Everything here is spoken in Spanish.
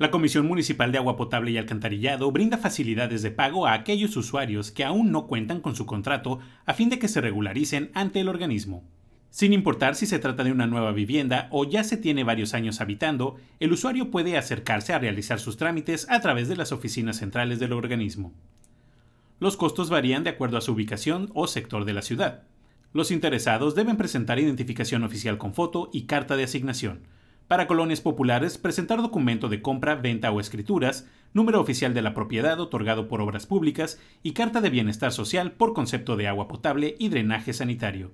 La Comisión Municipal de Agua Potable y Alcantarillado brinda facilidades de pago a aquellos usuarios que aún no cuentan con su contrato a fin de que se regularicen ante el organismo. Sin importar si se trata de una nueva vivienda o ya se tiene varios años habitando, el usuario puede acercarse a realizar sus trámites a través de las oficinas centrales del organismo. Los costos varían de acuerdo a su ubicación o sector de la ciudad. Los interesados deben presentar identificación oficial con foto y carta de asignación, para colonias populares, presentar documento de compra, venta o escrituras, número oficial de la propiedad otorgado por obras públicas y carta de bienestar social por concepto de agua potable y drenaje sanitario.